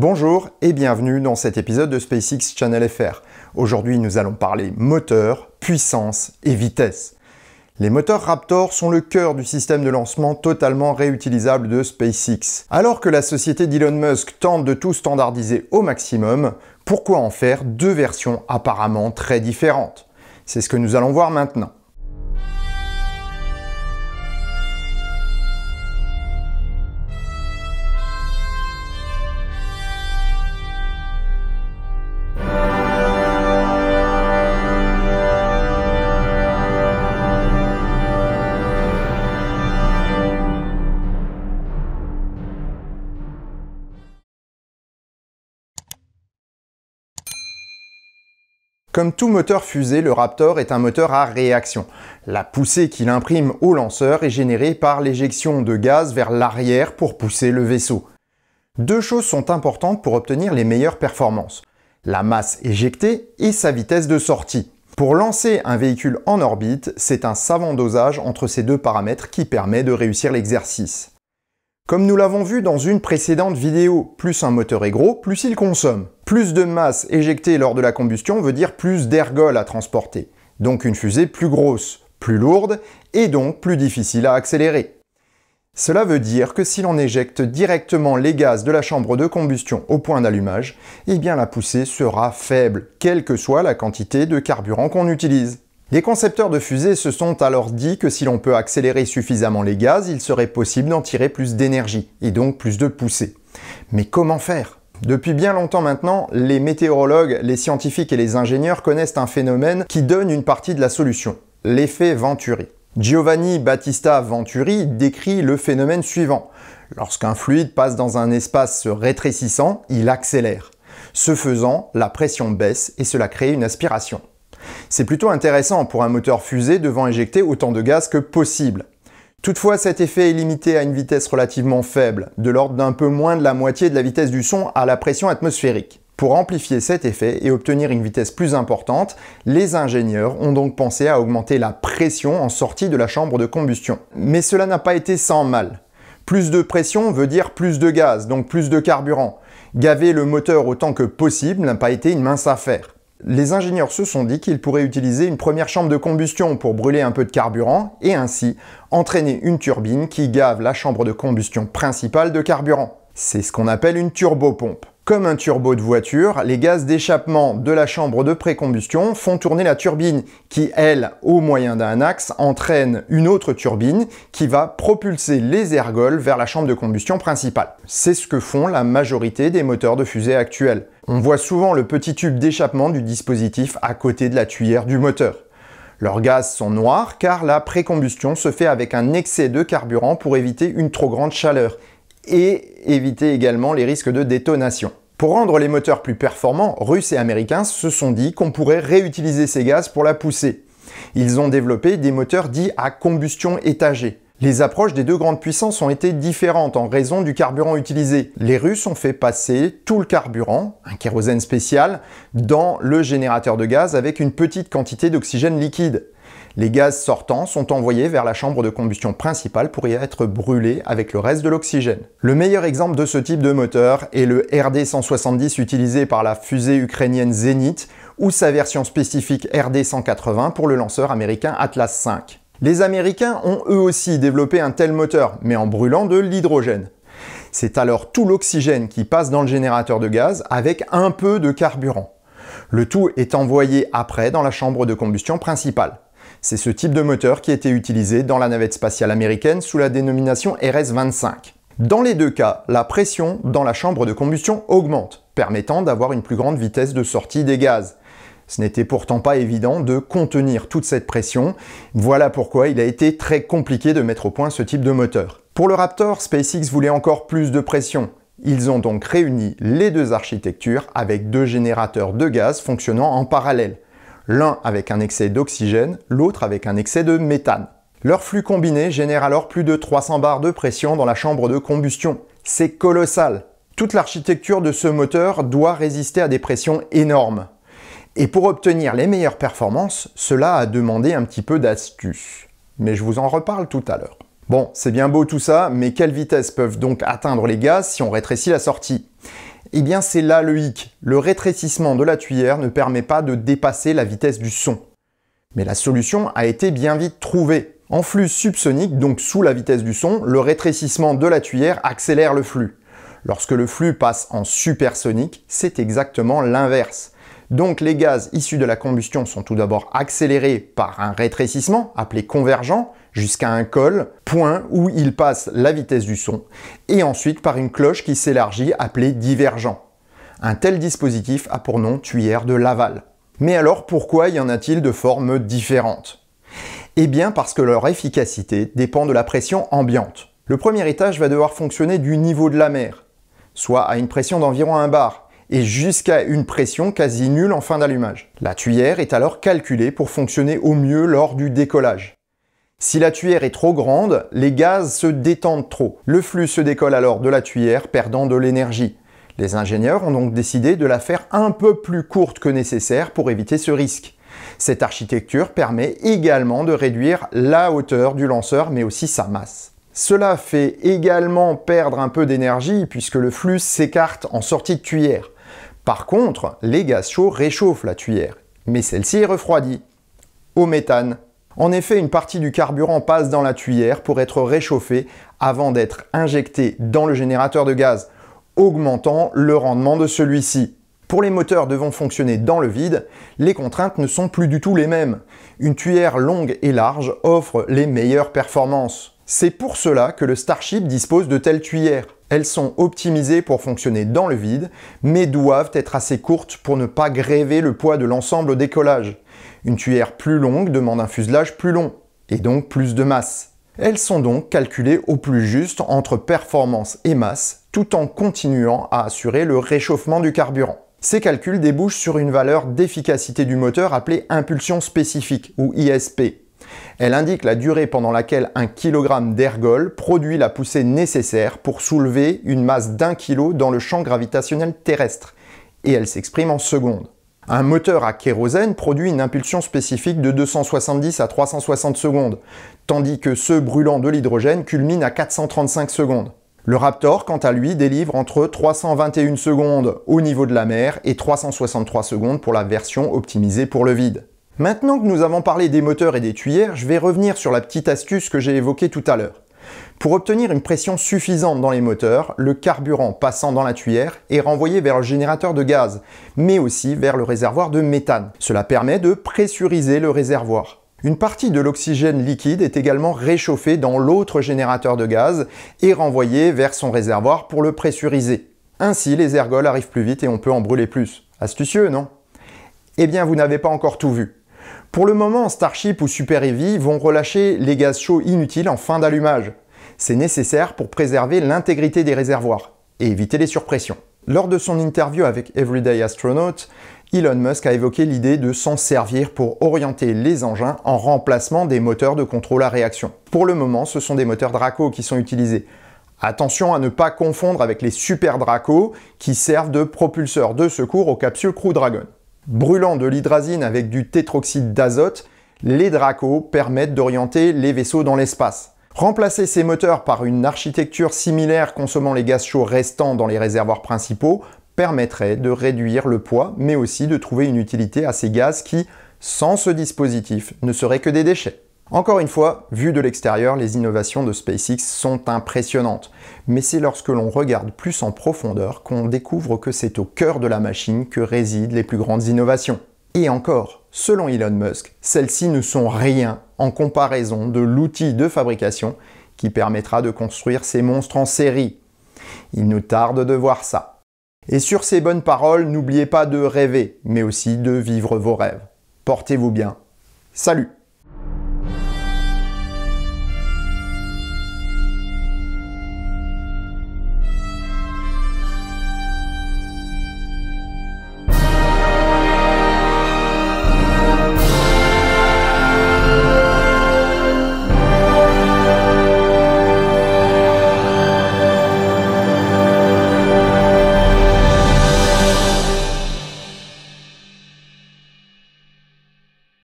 Bonjour et bienvenue dans cet épisode de SpaceX Channel FR. Aujourd'hui, nous allons parler moteur, puissance et vitesse. Les moteurs Raptor sont le cœur du système de lancement totalement réutilisable de SpaceX. Alors que la société d'Elon Musk tente de tout standardiser au maximum, pourquoi en faire deux versions apparemment très différentes C'est ce que nous allons voir maintenant. Comme tout moteur fusée, le Raptor est un moteur à réaction. La poussée qu'il imprime au lanceur est générée par l'éjection de gaz vers l'arrière pour pousser le vaisseau. Deux choses sont importantes pour obtenir les meilleures performances. La masse éjectée et sa vitesse de sortie. Pour lancer un véhicule en orbite, c'est un savant dosage entre ces deux paramètres qui permet de réussir l'exercice. Comme nous l'avons vu dans une précédente vidéo, plus un moteur est gros, plus il consomme. Plus de masse éjectée lors de la combustion veut dire plus d'ergols à transporter, donc une fusée plus grosse, plus lourde et donc plus difficile à accélérer. Cela veut dire que si l'on éjecte directement les gaz de la chambre de combustion au point d'allumage, eh bien la poussée sera faible, quelle que soit la quantité de carburant qu'on utilise. Les concepteurs de fusées se sont alors dit que si l'on peut accélérer suffisamment les gaz, il serait possible d'en tirer plus d'énergie et donc plus de poussée. Mais comment faire depuis bien longtemps maintenant, les météorologues, les scientifiques et les ingénieurs connaissent un phénomène qui donne une partie de la solution, l'effet Venturi. Giovanni Battista Venturi décrit le phénomène suivant. Lorsqu'un fluide passe dans un espace se rétrécissant, il accélère. Ce faisant, la pression baisse et cela crée une aspiration. C'est plutôt intéressant pour un moteur fusée devant éjecter autant de gaz que possible. Toutefois, cet effet est limité à une vitesse relativement faible, de l'ordre d'un peu moins de la moitié de la vitesse du son à la pression atmosphérique. Pour amplifier cet effet et obtenir une vitesse plus importante, les ingénieurs ont donc pensé à augmenter la pression en sortie de la chambre de combustion. Mais cela n'a pas été sans mal. Plus de pression veut dire plus de gaz, donc plus de carburant. Gaver le moteur autant que possible n'a pas été une mince affaire les ingénieurs se sont dit qu'ils pourraient utiliser une première chambre de combustion pour brûler un peu de carburant et ainsi entraîner une turbine qui gave la chambre de combustion principale de carburant. C'est ce qu'on appelle une turbopompe. Comme un turbo de voiture, les gaz d'échappement de la chambre de précombustion font tourner la turbine qui, elle, au moyen d'un axe, entraîne une autre turbine qui va propulser les ergols vers la chambre de combustion principale. C'est ce que font la majorité des moteurs de fusée actuels. On voit souvent le petit tube d'échappement du dispositif à côté de la tuyère du moteur. Leurs gaz sont noirs car la précombustion se fait avec un excès de carburant pour éviter une trop grande chaleur et éviter également les risques de détonation. Pour rendre les moteurs plus performants, Russes et Américains se sont dit qu'on pourrait réutiliser ces gaz pour la pousser. Ils ont développé des moteurs dits à combustion étagée. Les approches des deux grandes puissances ont été différentes en raison du carburant utilisé. Les Russes ont fait passer tout le carburant, un kérosène spécial, dans le générateur de gaz avec une petite quantité d'oxygène liquide. Les gaz sortants sont envoyés vers la chambre de combustion principale pour y être brûlés avec le reste de l'oxygène. Le meilleur exemple de ce type de moteur est le RD-170 utilisé par la fusée ukrainienne Zenit ou sa version spécifique RD-180 pour le lanceur américain Atlas V. Les Américains ont eux aussi développé un tel moteur, mais en brûlant de l'hydrogène. C'est alors tout l'oxygène qui passe dans le générateur de gaz avec un peu de carburant. Le tout est envoyé après dans la chambre de combustion principale. C'est ce type de moteur qui était utilisé dans la navette spatiale américaine sous la dénomination RS-25. Dans les deux cas, la pression dans la chambre de combustion augmente, permettant d'avoir une plus grande vitesse de sortie des gaz. Ce n'était pourtant pas évident de contenir toute cette pression, voilà pourquoi il a été très compliqué de mettre au point ce type de moteur. Pour le Raptor, SpaceX voulait encore plus de pression. Ils ont donc réuni les deux architectures avec deux générateurs de gaz fonctionnant en parallèle l'un avec un excès d'oxygène, l'autre avec un excès de méthane. Leur flux combiné génère alors plus de 300 bars de pression dans la chambre de combustion. C'est colossal. Toute l'architecture de ce moteur doit résister à des pressions énormes. Et pour obtenir les meilleures performances, cela a demandé un petit peu d'astuce. Mais je vous en reparle tout à l'heure. Bon, c'est bien beau tout ça, mais quelle vitesse peuvent donc atteindre les gaz si on rétrécit la sortie eh bien c'est là le hic. Le rétrécissement de la tuyère ne permet pas de dépasser la vitesse du son. Mais la solution a été bien vite trouvée. En flux subsonique, donc sous la vitesse du son, le rétrécissement de la tuyère accélère le flux. Lorsque le flux passe en supersonique, c'est exactement l'inverse. Donc les gaz issus de la combustion sont tout d'abord accélérés par un rétrécissement appelé convergent jusqu'à un col, point où ils passent la vitesse du son, et ensuite par une cloche qui s'élargit appelée divergent. Un tel dispositif a pour nom tuyère de Laval. Mais alors pourquoi y en a-t-il de formes différentes Eh bien parce que leur efficacité dépend de la pression ambiante. Le premier étage va devoir fonctionner du niveau de la mer, soit à une pression d'environ 1 bar, et jusqu'à une pression quasi nulle en fin d'allumage. La tuyère est alors calculée pour fonctionner au mieux lors du décollage. Si la tuyère est trop grande, les gaz se détendent trop. Le flux se décolle alors de la tuyère, perdant de l'énergie. Les ingénieurs ont donc décidé de la faire un peu plus courte que nécessaire pour éviter ce risque. Cette architecture permet également de réduire la hauteur du lanceur mais aussi sa masse. Cela fait également perdre un peu d'énergie puisque le flux s'écarte en sortie de tuyère. Par contre, les gaz chauds réchauffent la tuyère, mais celle-ci est refroidie. Au méthane. En effet, une partie du carburant passe dans la tuyère pour être réchauffée avant d'être injectée dans le générateur de gaz, augmentant le rendement de celui-ci. Pour les moteurs devant fonctionner dans le vide, les contraintes ne sont plus du tout les mêmes. Une tuyère longue et large offre les meilleures performances. C'est pour cela que le Starship dispose de telles tuyères. Elles sont optimisées pour fonctionner dans le vide, mais doivent être assez courtes pour ne pas gréver le poids de l'ensemble au décollage. Une tuyère plus longue demande un fuselage plus long, et donc plus de masse. Elles sont donc calculées au plus juste entre performance et masse, tout en continuant à assurer le réchauffement du carburant. Ces calculs débouchent sur une valeur d'efficacité du moteur appelée impulsion spécifique, ou ISP, elle indique la durée pendant laquelle un kilogramme d'ergol produit la poussée nécessaire pour soulever une masse d'un kilo dans le champ gravitationnel terrestre, et elle s'exprime en secondes. Un moteur à kérosène produit une impulsion spécifique de 270 à 360 secondes, tandis que ceux brûlant de l'hydrogène culminent à 435 secondes. Le Raptor, quant à lui, délivre entre 321 secondes au niveau de la mer et 363 secondes pour la version optimisée pour le vide. Maintenant que nous avons parlé des moteurs et des tuyères, je vais revenir sur la petite astuce que j'ai évoquée tout à l'heure. Pour obtenir une pression suffisante dans les moteurs, le carburant passant dans la tuyère est renvoyé vers le générateur de gaz, mais aussi vers le réservoir de méthane. Cela permet de pressuriser le réservoir. Une partie de l'oxygène liquide est également réchauffée dans l'autre générateur de gaz et renvoyée vers son réservoir pour le pressuriser. Ainsi, les ergols arrivent plus vite et on peut en brûler plus. Astucieux, non Eh bien, vous n'avez pas encore tout vu. Pour le moment, Starship ou Super Heavy vont relâcher les gaz chauds inutiles en fin d'allumage. C'est nécessaire pour préserver l'intégrité des réservoirs et éviter les surpressions. Lors de son interview avec Everyday Astronaut, Elon Musk a évoqué l'idée de s'en servir pour orienter les engins en remplacement des moteurs de contrôle à réaction. Pour le moment, ce sont des moteurs Draco qui sont utilisés. Attention à ne pas confondre avec les Super Draco qui servent de propulseurs de secours aux capsules Crew Dragon brûlant de l'hydrazine avec du tétroxyde d'azote, les Draco permettent d'orienter les vaisseaux dans l'espace. Remplacer ces moteurs par une architecture similaire consommant les gaz chauds restants dans les réservoirs principaux permettrait de réduire le poids, mais aussi de trouver une utilité à ces gaz qui, sans ce dispositif, ne seraient que des déchets. Encore une fois, vu de l'extérieur, les innovations de SpaceX sont impressionnantes, mais c'est lorsque l'on regarde plus en profondeur qu'on découvre que c'est au cœur de la machine que résident les plus grandes innovations. Et encore, selon Elon Musk, celles-ci ne sont rien en comparaison de l'outil de fabrication qui permettra de construire ces monstres en série. Il nous tarde de voir ça. Et sur ces bonnes paroles, n'oubliez pas de rêver, mais aussi de vivre vos rêves. Portez-vous bien. Salut